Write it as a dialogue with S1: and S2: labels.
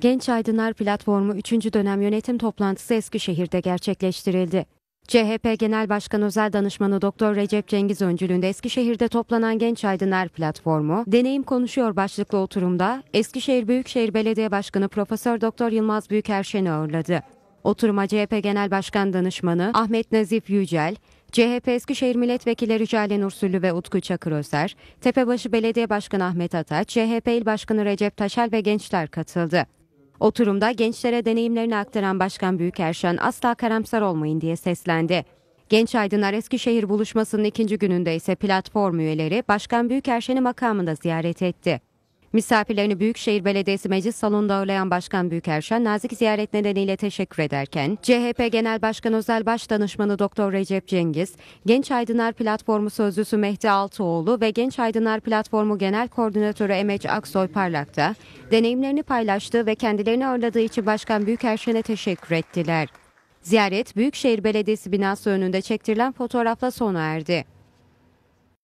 S1: Genç Aydınlar Platformu 3. dönem yönetim toplantısı Eskişehir'de gerçekleştirildi. CHP Genel Başkan Özel Danışmanı Doktor Recep Cengiz Öncülünde Eskişehir'de toplanan Genç Aydınlar Platformu, Deneyim Konuşuyor başlıklı oturumda Eskişehir Büyükşehir Belediye Başkanı Profesör Doktor Yılmaz Büyükerşen'i ağırladı. Oturuma CHP Genel Başkan Danışmanı Ahmet Nazif Yücel, CHP Eskişehir Milletvekili Cale Nursüllü ve Utku Çakır Özer, Tepebaşı Belediye Başkanı Ahmet Ataç, CHP İl Başkanı Recep Taşel ve gençler katıldı. Oturumda gençlere deneyimlerini aktaran Başkan Büyükerşen asla karamsar olmayın diye seslendi. Genç Aydınlar Eskişehir buluşmasının ikinci gününde ise platform üyeleri Başkan Büyükerşen'i makamında ziyaret etti. Misafirlerini Büyükşehir Belediyesi Meclis Salonu'nda ağırlayan Başkan Büyükerşen nazik ziyaret nedeniyle teşekkür ederken CHP Genel Başkan Özel Baş Danışmanı Doktor Recep Cengiz, Genç Aydınlar Platformu Sözcüsü Mehdi Altıoğlu ve Genç Aydınlar Platformu Genel Koordinatörü Emeç Aksoy Parlak'ta deneyimlerini paylaştı ve kendilerini ağırladığı için Başkan Büyükerşen'e teşekkür ettiler. Ziyaret Büyükşehir Belediyesi binası önünde çektirilen fotoğrafla sona erdi.